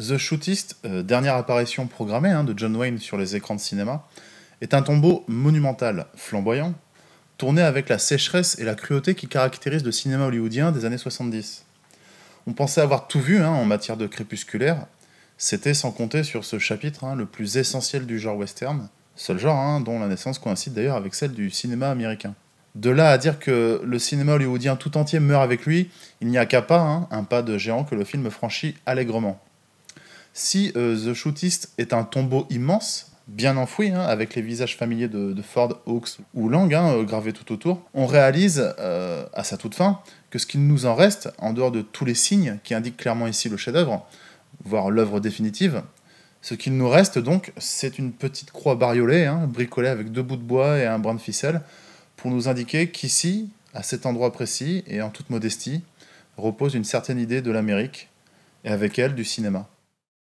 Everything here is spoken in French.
The Shootist, euh, dernière apparition programmée hein, de John Wayne sur les écrans de cinéma, est un tombeau monumental, flamboyant, tourné avec la sécheresse et la cruauté qui caractérisent le cinéma hollywoodien des années 70. On pensait avoir tout vu hein, en matière de crépusculaire, c'était sans compter sur ce chapitre hein, le plus essentiel du genre western, seul genre dont la naissance coïncide d'ailleurs avec celle du cinéma américain. De là à dire que le cinéma hollywoodien tout entier meurt avec lui, il n'y a qu'à pas, un pas de géant que le film franchit allègrement. Si euh, The Shootist est un tombeau immense, bien enfoui, hein, avec les visages familiers de, Ford, Hawks ou Lang, hein, euh, gravés tout autour, on réalise, euh, à sa toute fin, que ce qu'il nous en reste, en dehors de tous les signes qui indiquent clairement ici le chef-d'œuvre, voire l'œuvre définitive, ce qu'il nous reste donc, c'est une petite croix bariolée, hein, bricolée avec deux bouts de bois et un brin de ficelle, pour nous indiquer qu'ici, à cet endroit précis et en toute modestie, repose une certaine idée de l'Amérique, et avec elle du cinéma.